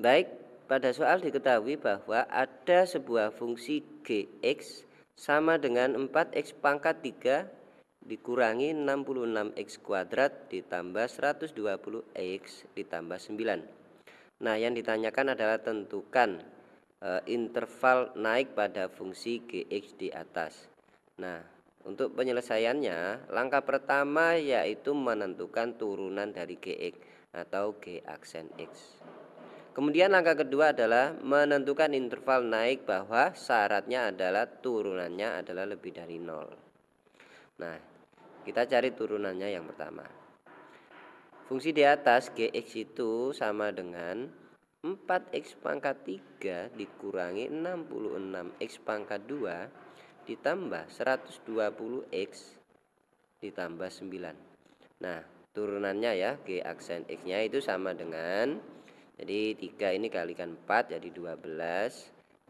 Baik, pada soal diketahui bahwa ada sebuah fungsi gx sama dengan 4x pangkat 3 dikurangi 66x kuadrat ditambah 120x ditambah 9. Nah, yang ditanyakan adalah tentukan e, interval naik pada fungsi gx di atas. Nah, untuk penyelesaiannya, langkah pertama yaitu menentukan turunan dari gx atau g aksen x. Kemudian langkah kedua adalah menentukan interval naik bahwa syaratnya adalah turunannya adalah lebih dari nol. Nah, kita cari turunannya yang pertama. Fungsi di atas gx itu sama dengan 4x pangkat 3 dikurangi 66x pangkat 2 ditambah 120x ditambah 9. Nah, turunannya ya g aksen x-nya itu sama dengan jadi 3 ini kalikan 4 jadi 12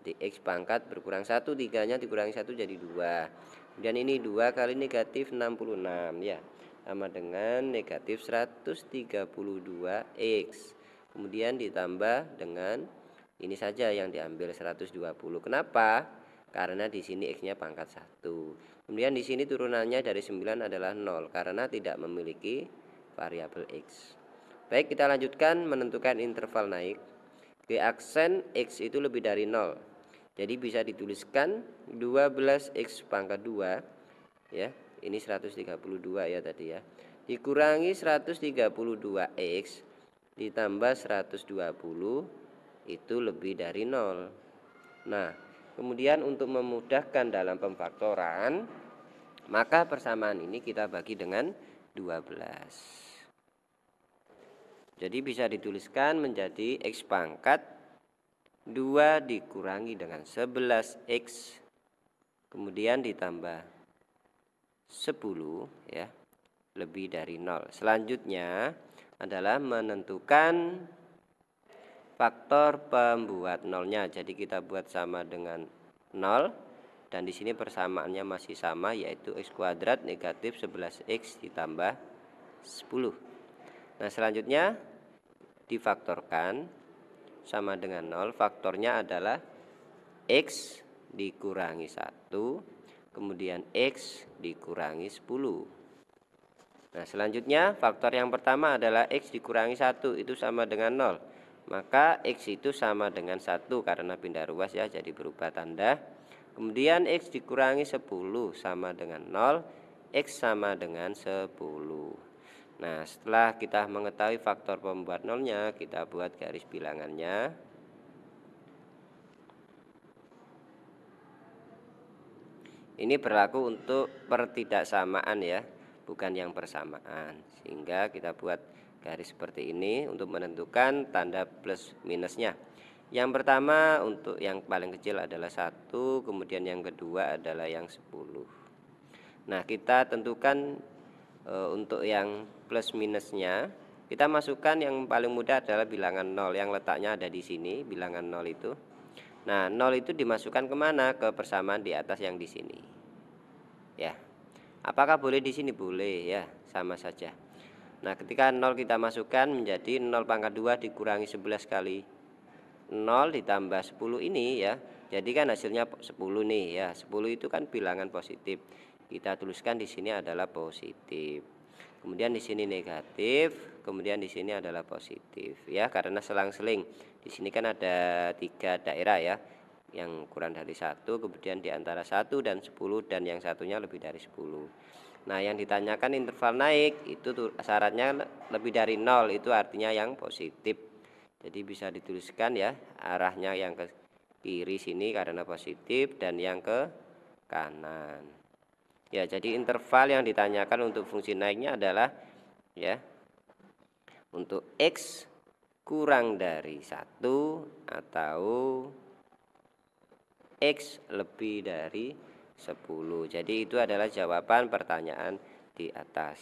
jadi X pangkat berkurang 1 3 nya dikurangi 1 jadi 2 kemudian ini 2 kali negatif 66 ya sama dengan negatif 132X kemudian ditambah dengan ini saja yang diambil 120 kenapa karena di sini x-nya pangkat 1. Kemudian di sini turunannya dari 9 adalah 0 karena tidak memiliki variabel x. Baik, kita lanjutkan menentukan interval naik. Di aksen X itu lebih dari 0. Jadi bisa dituliskan 12X pangkat 2 ya. Ini 132 ya tadi ya. Dikurangi 132X ditambah 120 itu lebih dari 0. Nah, kemudian untuk memudahkan dalam pemfaktoran maka persamaan ini kita bagi dengan 12. Jadi bisa dituliskan menjadi X pangkat 2 dikurangi dengan 11X kemudian ditambah 10 ya lebih dari 0 selanjutnya adalah menentukan faktor pembuat nolnya jadi kita buat sama dengan nol dan di sini persamaannya masih sama yaitu x kuadrat negatif 11x ditambah 10 nah selanjutnya difaktorkan sama dengan 0 faktornya adalah X dikurangi 1 kemudian X dikurangi 10 nah selanjutnya faktor yang pertama adalah X dikurangi 1 itu sama dengan 0 maka X itu sama dengan 1 karena pindah ruas ya jadi berubah tanda kemudian X dikurangi 10 sama dengan 0 X sama dengan 10 Nah, setelah kita mengetahui faktor pembuat nolnya, kita buat garis bilangannya. Ini berlaku untuk pertidaksamaan ya, bukan yang persamaan. Sehingga kita buat garis seperti ini untuk menentukan tanda plus minusnya. Yang pertama untuk yang paling kecil adalah satu, kemudian yang kedua adalah yang 10. Nah, kita tentukan e, untuk yang plus minusnya kita masukkan yang paling mudah adalah bilangan 0 yang letaknya ada di sini bilangan 0 itu nah 0 itu dimasukkan kemana ke persamaan di atas yang di sini ya apakah boleh di sini boleh ya sama saja Nah ketika 0 kita masukkan menjadi 0 pangkat 2 dikurangi 11 kali 0 ditambah 10 ini ya Jadi kan hasilnya 10 nih ya 10 itu kan bilangan positif kita tuliskan di sini adalah positif. Kemudian di sini negatif, kemudian di sini adalah positif ya karena selang-seling. Di sini kan ada tiga daerah ya yang kurang dari satu, kemudian di antara satu dan sepuluh dan yang satunya lebih dari sepuluh. Nah yang ditanyakan interval naik itu syaratnya lebih dari nol itu artinya yang positif. Jadi bisa dituliskan ya arahnya yang ke kiri sini karena positif dan yang ke kanan. Ya, jadi interval yang ditanyakan untuk fungsi naiknya adalah ya untuk x kurang dari satu atau x lebih dari 10. Jadi itu adalah jawaban pertanyaan di atas.